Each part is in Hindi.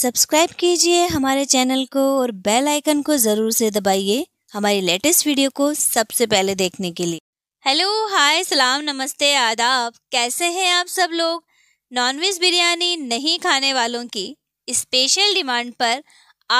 सब्सक्राइब कीजिए हमारे चैनल को और बेल आइकन को ज़रूर से दबाइए हमारी लेटेस्ट वीडियो को सबसे पहले देखने के लिए हेलो हाय सलाम नमस्ते आदाब कैसे हैं आप सब लोग नॉनवेज बिरयानी नहीं खाने वालों की स्पेशल डिमांड पर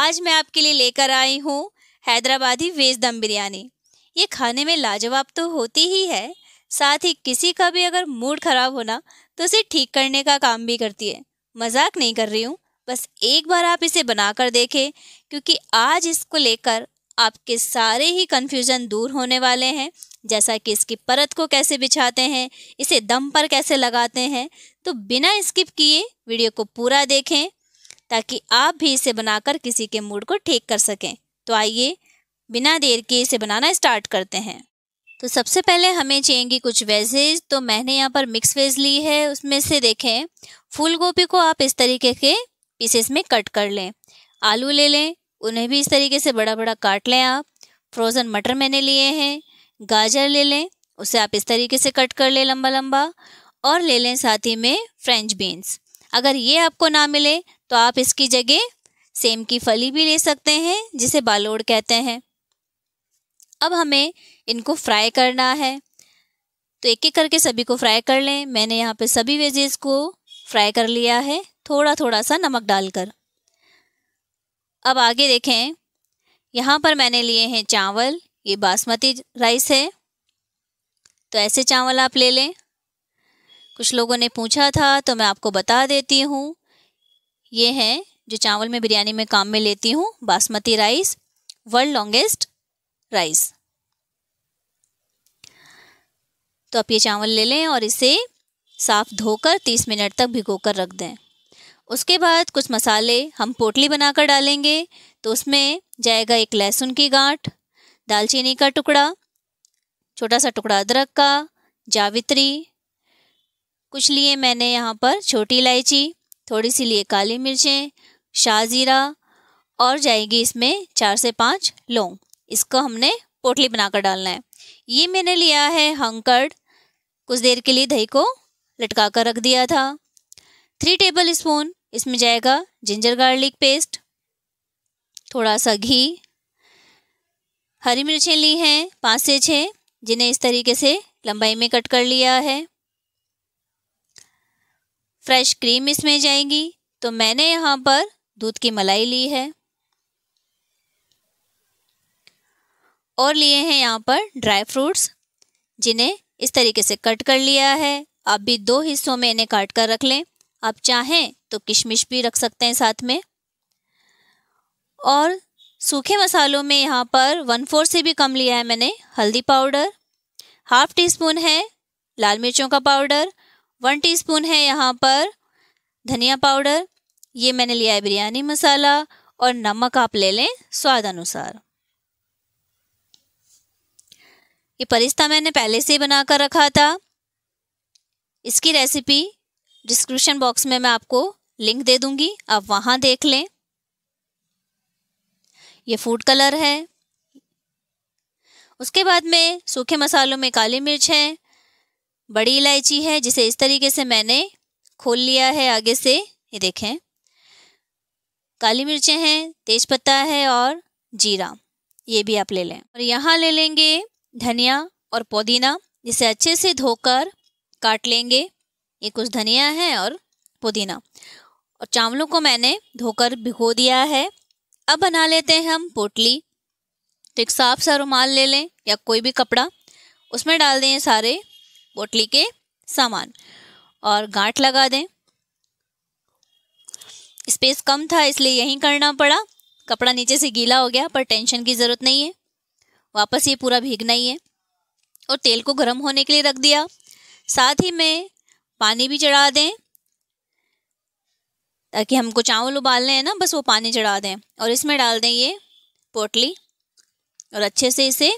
आज मैं आपके लिए लेकर आई हूँ हैदराबादी वेज दम बिरयानी ये खाने में लाजवाब तो होती ही है साथ ही किसी का भी अगर मूड ख़राब होना तो उसे ठीक करने का काम भी करती है मजाक नहीं कर रही हूँ बस एक बार आप इसे बनाकर देखें क्योंकि आज इसको लेकर आपके सारे ही कन्फ्यूज़न दूर होने वाले हैं जैसा कि इसकी परत को कैसे बिछाते हैं इसे दम पर कैसे लगाते हैं तो बिना स्किप किए वीडियो को पूरा देखें ताकि आप भी इसे बनाकर किसी के मूड को ठीक कर सकें तो आइए बिना देर के इसे बनाना स्टार्ट करते हैं तो सबसे पहले हमें चाहिएगी कुछ वेजेज तो मैंने यहाँ पर मिक्स वेज ली है उसमें से देखें फूल गोभी को आप इस तरीके के पीसेस में कट कर लें आलू ले लें उन्हें भी इस तरीके से बड़ा बड़ा काट लें आप फ्रोज़न मटर मैंने लिए हैं गाजर ले लें उसे आप इस तरीके से कट कर लें लंबा लंबा और ले लें साथ ही में फ्रेंच बीन्स अगर ये आपको ना मिले तो आप इसकी जगह सेम की फली भी ले सकते हैं जिसे बालोड़ कहते हैं अब हमें इनको फ्राई करना है तो एक एक करके सभी को फ्राई कर लें मैंने यहाँ पे सभी वेजेस को फ्राई कर लिया है थोड़ा थोड़ा सा नमक डालकर अब आगे देखें यहाँ पर मैंने लिए हैं चावल ये बासमती राइस है तो ऐसे चावल आप ले लें कुछ लोगों ने पूछा था तो मैं आपको बता देती हूँ ये हैं जो चावल में बिरयानी में काम में लेती हूँ basmati rice world longest rice तो आप ये चावल ले लें और इसे साफ़ धोकर तीस मिनट तक भिगो कर रख दें उसके बाद कुछ मसाले हम पोटली बनाकर डालेंगे तो उसमें जाएगा एक लहसुन की गांठ दालचीनी का टुकड़ा छोटा सा टुकड़ा अदरक का जावित्री कुछ लिए मैंने यहाँ पर छोटी इलायची थोड़ी सी लिए काली मिर्चें शाहजीरा और जाएगी इसमें चार से पाँच लौंग इसको हमने पोटली बनाकर डालना है ये मैंने लिया है हंकड़ कुछ देर के लिए दही को लटका कर रख दिया था थ्री टेबल स्पून इसमें जाएगा जिंजर गार्लिक पेस्ट थोड़ा सा घी हरी मिर्चें ली हैं पाँच से छः जिन्हें इस तरीके से लंबाई में कट कर लिया है फ्रेश क्रीम इसमें जाएगी तो मैंने यहाँ पर दूध की मलाई ली है और लिए हैं यहाँ पर ड्राई फ्रूट्स जिन्हें इस तरीके से कट कर लिया है आप भी दो हिस्सों में इन्हें काट कर रख लें आप चाहें तो किशमिश भी रख सकते हैं साथ में और सूखे मसालों में यहाँ पर वन फोर से भी कम लिया है मैंने हल्दी पाउडर हाफ टी स्पून है लाल मिर्चों का पाउडर वन टी स्पून है यहाँ पर धनिया पाउडर ये मैंने लिया है बिरयानी मसाला और नमक आप ले लें स्वाद अनुसार ये परिस्ता मैंने पहले से बना कर रखा था इसकी रेसिपी डिस्क्रिप्शन बॉक्स में मैं आपको लिंक दे दूंगी आप वहाँ देख लें ये फूड कलर है उसके बाद में सूखे मसालों में काली मिर्च है बड़ी इलायची है जिसे इस तरीके से मैंने खोल लिया है आगे से ये देखें काली मिर्चें हैं तेज पत्ता है और जीरा ये भी आप ले लें और यहाँ ले लेंगे धनिया और पुदीना जिसे अच्छे से धोकर काट लेंगे ये कुछ धनिया है और पुदीना और चावलों को मैंने धोकर भिगो दिया है अब बना लेते हैं हम पोटली तो एक साफ सा रुमाल ले लें या कोई भी कपड़ा उसमें डाल दें सारे पोटली के सामान और गांठ लगा दें स्पेस कम था इसलिए यहीं करना पड़ा कपड़ा नीचे से गीला हो गया पर टेंशन की ज़रूरत नहीं है वापस ये पूरा भीगना ही है और तेल को गर्म होने के लिए रख दिया साथ ही में पानी भी चढ़ा दें ताकि हमको चावल उबालने हैं ना बस वो पानी चढ़ा दें और इसमें डाल दें ये पोटली और अच्छे से इसे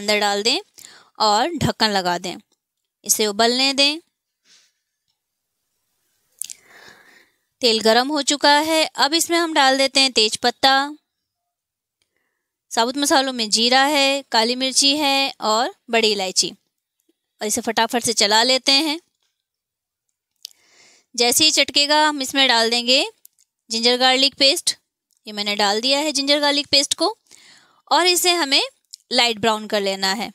अंदर डाल दें और ढक्कन लगा दें इसे उबलने दें तेल गरम हो चुका है अब इसमें हम डाल देते हैं तेज पत्ता साबुत मसालों में जीरा है काली मिर्ची है और बड़ी इलायची और इसे फटाफट से चला लेते हैं जैसे ही चटकेगा हम इसमें डाल देंगे जिंजर गार्लिक पेस्ट ये मैंने डाल दिया है जिंजर गार्लिक पेस्ट को और इसे हमें लाइट ब्राउन कर लेना है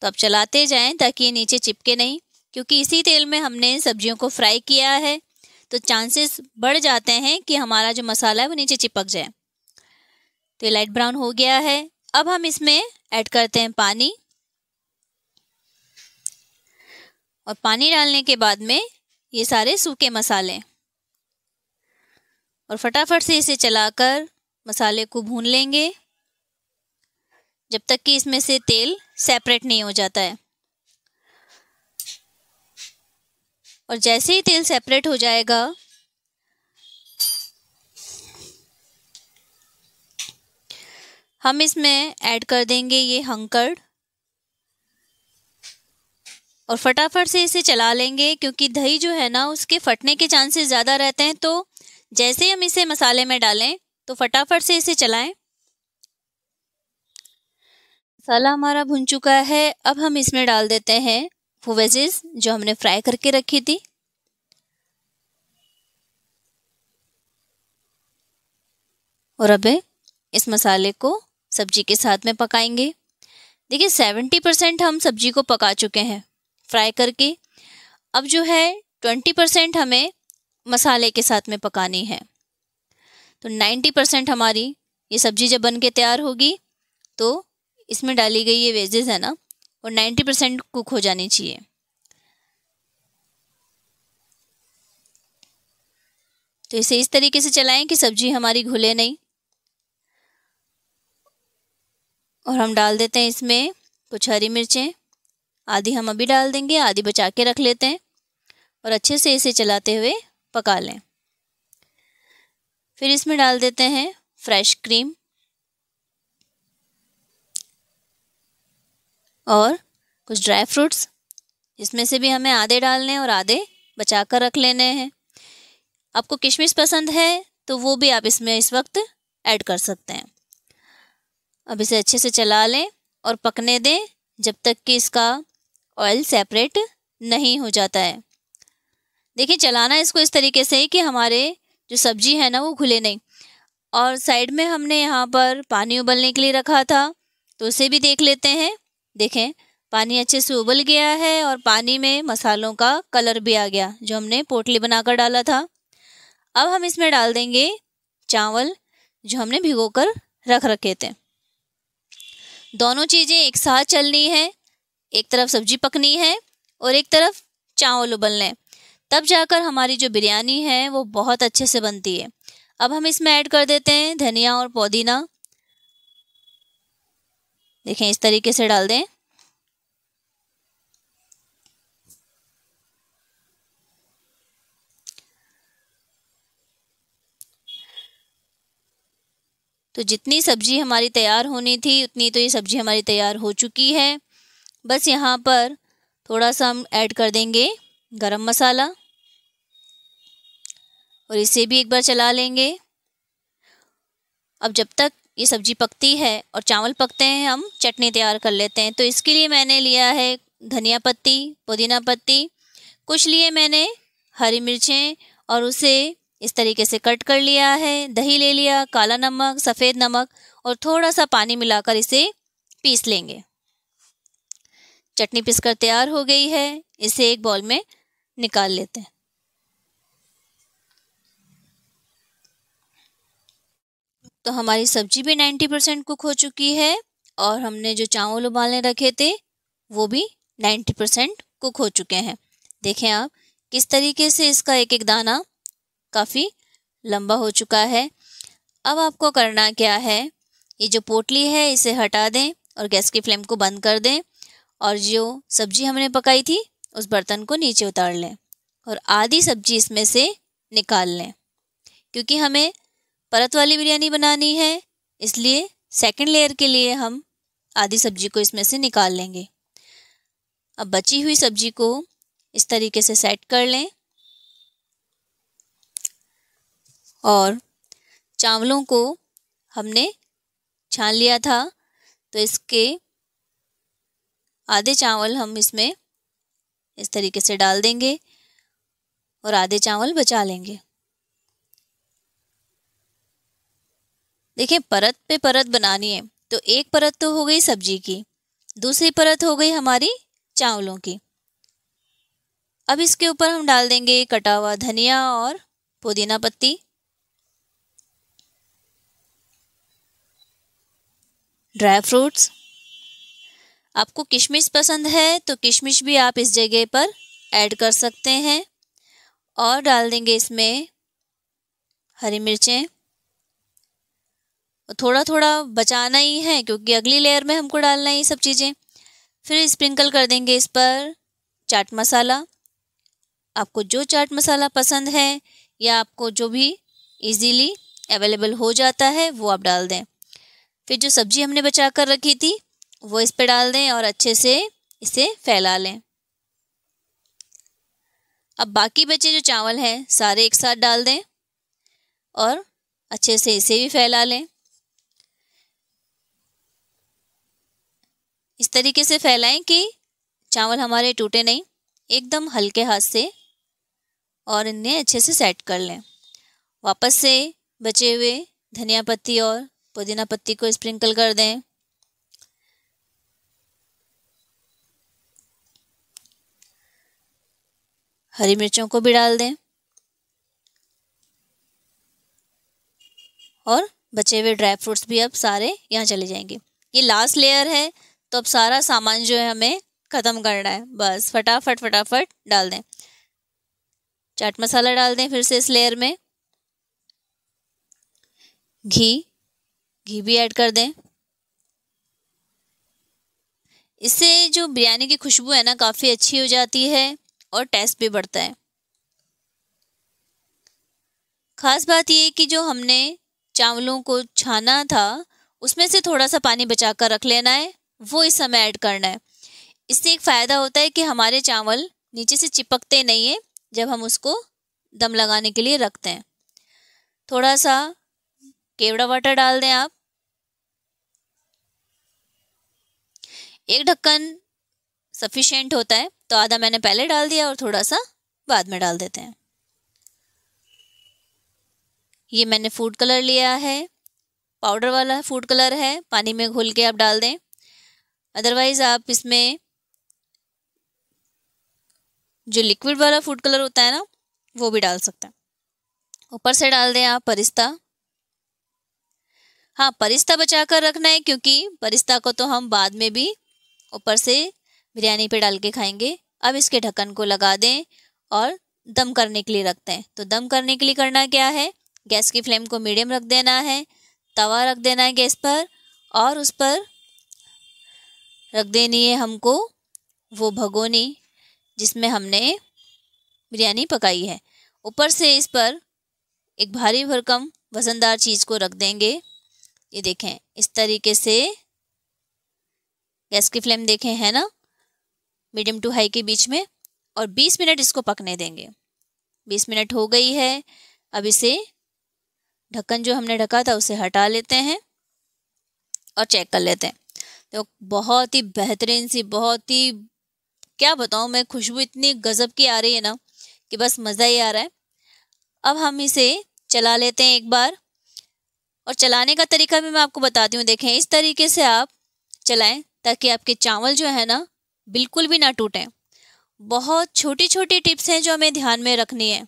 तो अब चलाते जाएं ताकि ये नीचे चिपके नहीं क्योंकि इसी तेल में हमने सब्जियों को फ्राई किया है तो चांसेस बढ़ जाते हैं कि हमारा जो मसाला है वो नीचे चिपक जाए तो ये लाइट ब्राउन हो गया है अब हम इसमें ऐड करते हैं पानी और पानी डालने के बाद में ये सारे सूखे मसाले और फटाफट से इसे चलाकर मसाले को भून लेंगे जब तक कि इसमें से तेल सेपरेट नहीं हो जाता है और जैसे ही तेल सेपरेट हो जाएगा हम इसमें ऐड कर देंगे ये हंकड़ और फटाफट से इसे चला लेंगे क्योंकि दही जो है ना उसके फटने के चांसेस ज़्यादा रहते हैं तो जैसे हम इसे मसाले में डालें तो फटाफट से इसे चलाएं मसाला हमारा भुन चुका है अब हम इसमें डाल देते हैं वो वेजेस जो हमने फ्राई करके रखी थी और अब इस मसाले को सब्जी के साथ में पकाएंगे देखिए सेवेंटी परसेंट हम सब्जी को पका चुके हैं फ्राई करके अब जो है ट्वेंटी परसेंट हमें मसाले के साथ में पकानी है तो नाइन्टी परसेंट हमारी ये सब्ज़ी जब बन के तैयार होगी तो इसमें डाली गई ये वेजेस है ना और नाइन्टी परसेंट कुक हो जानी चाहिए तो इसे इस तरीके से चलाएं कि सब्ज़ी हमारी घुले नहीं और हम डाल देते हैं इसमें कुछ हरी मिर्चें आधी हम अभी डाल देंगे आधी बचा के रख लेते हैं और अच्छे से इसे चलाते हुए पका लें फिर इसमें डाल देते हैं फ्रेश क्रीम और कुछ ड्राई फ्रूट्स इसमें से भी हमें आधे डालने और आधे बचा कर रख लेने हैं आपको किशमिश पसंद है तो वो भी आप इसमें इस वक्त ऐड कर सकते हैं अब इसे अच्छे से चला लें और पकने दें जब तक कि इसका ऑयल सेपरेट नहीं हो जाता है देखिए चलाना इसको इस तरीके से कि हमारे जो सब्जी है ना वो खुले नहीं और साइड में हमने यहाँ पर पानी उबलने के लिए रखा था तो उसे भी देख लेते हैं देखें पानी अच्छे से उबल गया है और पानी में मसालों का कलर भी आ गया जो हमने पोटली बनाकर डाला था अब हम इसमें डाल देंगे चावल जो हमने भिगो कर रख रखे थे दोनों चीज़ें एक साथ चलनी है एक तरफ सब्जी पकनी है और एक तरफ चावल उबलने तब जाकर हमारी जो बिरयानी है वो बहुत अच्छे से बनती है अब हम इसमें ऐड कर देते हैं धनिया और पुदीना देखें इस तरीके से डाल दें तो जितनी सब्जी हमारी तैयार होनी थी उतनी तो ये सब्जी हमारी तैयार हो चुकी है बस यहाँ पर थोड़ा सा हम ऐड कर देंगे गरम मसाला और इसे भी एक बार चला लेंगे अब जब तक ये सब्ज़ी पकती है और चावल पकते हैं हम चटनी तैयार कर लेते हैं तो इसके लिए मैंने लिया है धनिया पत्ती पुदीना पत्ती कुछ लिए मैंने हरी मिर्चें और उसे इस तरीके से कट कर लिया है दही ले लिया काला नमक सफ़ेद नमक और थोड़ा सा पानी मिलाकर इसे पीस लेंगे चटनी पिसकर तैयार हो गई है इसे एक बॉल में निकाल लेते हैं तो हमारी सब्जी भी नाइन्टी परसेंट कुक हो चुकी है और हमने जो चावल उबालने रखे थे वो भी नाइन्टी परसेंट कुक हो चुके हैं देखें आप किस तरीके से इसका एक एक दाना काफ़ी लंबा हो चुका है अब आपको करना क्या है ये जो पोटली है इसे हटा दें और गैस की फ्लेम को बंद कर दें और जो सब्जी हमने पकाई थी उस बर्तन को नीचे उतार लें और आधी सब्जी इसमें से निकाल लें क्योंकि हमें परत वाली बिरयानी बनानी है इसलिए सेकंड लेयर के लिए हम आधी सब्जी को इसमें से निकाल लेंगे अब बची हुई सब्जी को इस तरीके से सेट कर लें और चावलों को हमने छान लिया था तो इसके आधे चावल हम इसमें इस तरीके से डाल देंगे और आधे चावल बचा लेंगे देखिए परत पे परत बनानी है तो एक परत तो हो गई सब्जी की दूसरी परत हो गई हमारी चावलों की अब इसके ऊपर हम डाल देंगे कटा हुआ धनिया और पुदीना पत्ती ड्राई फ्रूट्स आपको किशमिश पसंद है तो किशमिश भी आप इस जगह पर ऐड कर सकते हैं और डाल देंगे इसमें हरी मिर्चें थोड़ा थोड़ा बचाना ही है क्योंकि अगली लेयर में हमको डालना है ये सब चीज़ें फिर स्प्रिंकल कर देंगे इस पर चाट मसाला आपको जो चाट मसाला पसंद है या आपको जो भी इजीली अवेलेबल हो जाता है वो आप डाल दें फिर जो सब्ज़ी हमने बचा कर रखी थी वो इस पे डाल दें और अच्छे से इसे फैला लें अब बाकी बचे जो चावल हैं सारे एक साथ डाल दें और अच्छे से इसे भी फैला लें इस तरीके से फैलाएं कि चावल हमारे टूटे नहीं एकदम हल्के हाथ से और इन्हें अच्छे से सेट कर लें वापस से बचे हुए धनिया पत्ती और पुदीना पत्ती को स्प्रिंकल कर दें हरी मिर्चों को भी डाल दें और बचे हुए ड्राई फ्रूट्स भी अब सारे यहाँ चले जाएंगे ये लास्ट लेयर है तो अब सारा सामान जो है हमें ख़त्म करना है बस फटाफट फटाफट डाल दें चाट मसाला डाल दें फिर से इस लेयर में घी घी भी ऐड कर दें इससे जो बिरयानी की खुशबू है ना काफ़ी अच्छी हो जाती है और टेस्ट भी बढ़ता है ख़ास बात यह कि जो हमने चावलों को छाना था उसमें से थोड़ा सा पानी बचा कर रख लेना है वो इस समय ऐड करना है इससे एक फ़ायदा होता है कि हमारे चावल नीचे से चिपकते नहीं हैं जब हम उसको दम लगाने के लिए रखते हैं थोड़ा सा केवड़ा वाटर डाल दें आप एक ढक्कन सफिशेंट होता है तो आधा मैंने पहले डाल दिया और थोड़ा सा बाद में डाल देते हैं ये मैंने फूड कलर लिया है पाउडर वाला फूड कलर है पानी में घोल के आप डाल दें अदरवाइज़ आप इसमें जो लिक्विड वाला फूड कलर होता है ना वो भी डाल सकते हैं ऊपर से डाल दें आप परिस्ता हाँ परिस्ता बचा कर रखना है क्योंकि परिस्ता को तो हम बाद में भी ऊपर से बिरयानी पे डाल के खाएंगे अब इसके ढक्कन को लगा दें और दम करने के लिए रखते हैं तो दम करने के लिए करना क्या है गैस की फ्लेम को मीडियम रख देना है तवा रख देना है गैस पर और उस पर रख देनी है हमको वो भगोनी जिसमें हमने बिरयानी पकाई है ऊपर से इस पर एक भारी भरकम वजनदार चीज़ को रख देंगे ये देखें इस तरीके से गैस की फ्लेम देखें है ना मीडियम टू हाई के बीच में और 20 मिनट इसको पकने देंगे 20 मिनट हो गई है अब इसे ढक्कन जो हमने ढका था उसे हटा लेते हैं और चेक कर लेते हैं तो बहुत ही बेहतरीन सी बहुत ही क्या बताऊँ मैं खुशबू इतनी गज़ब की आ रही है ना कि बस मज़ा ही आ रहा है अब हम इसे चला लेते हैं एक बार और चलाने का तरीका भी मैं आपको बताती हूँ देखें इस तरीके से आप चलाएं ताकि आपके चावल जो है ना बिल्कुल भी ना टूटें बहुत छोटी छोटी टिप्स हैं जो हमें ध्यान में रखनी है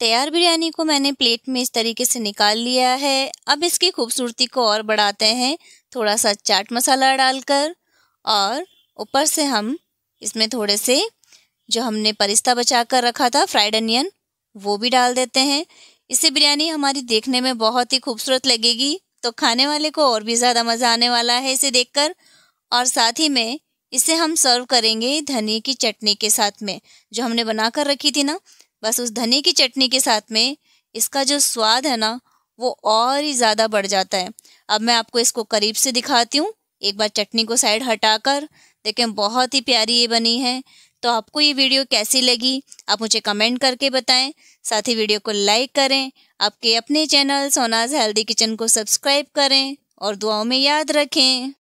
तैयार बिरयानी को मैंने प्लेट में इस तरीके से निकाल लिया है अब इसकी खूबसूरती को और बढ़ाते हैं थोड़ा सा चाट मसाला डालकर और ऊपर से हम इसमें थोड़े से जो हमने परिस्ता बचा कर रखा था फ्राइड अनियन वो भी डाल देते हैं इससे बिरयानी हमारी देखने में बहुत ही खूबसूरत लगेगी तो खाने वाले को और भी ज़्यादा मज़ा आने वाला है इसे देखकर और साथ ही में इसे हम सर्व करेंगे धनी की चटनी के साथ में जो हमने बना कर रखी थी ना बस उस धनी की चटनी के साथ में इसका जो स्वाद है ना वो और ही ज़्यादा बढ़ जाता है अब मैं आपको इसको करीब से दिखाती हूँ एक बार चटनी को साइड हटाकर देखें बहुत ही प्यारी ये बनी है तो आपको ये वीडियो कैसी लगी आप मुझे कमेंट करके बताएं साथ ही वीडियो को लाइक करें आपके अपने चैनल सोनाज हेल्दी किचन को सब्सक्राइब करें और दुआओं में याद रखें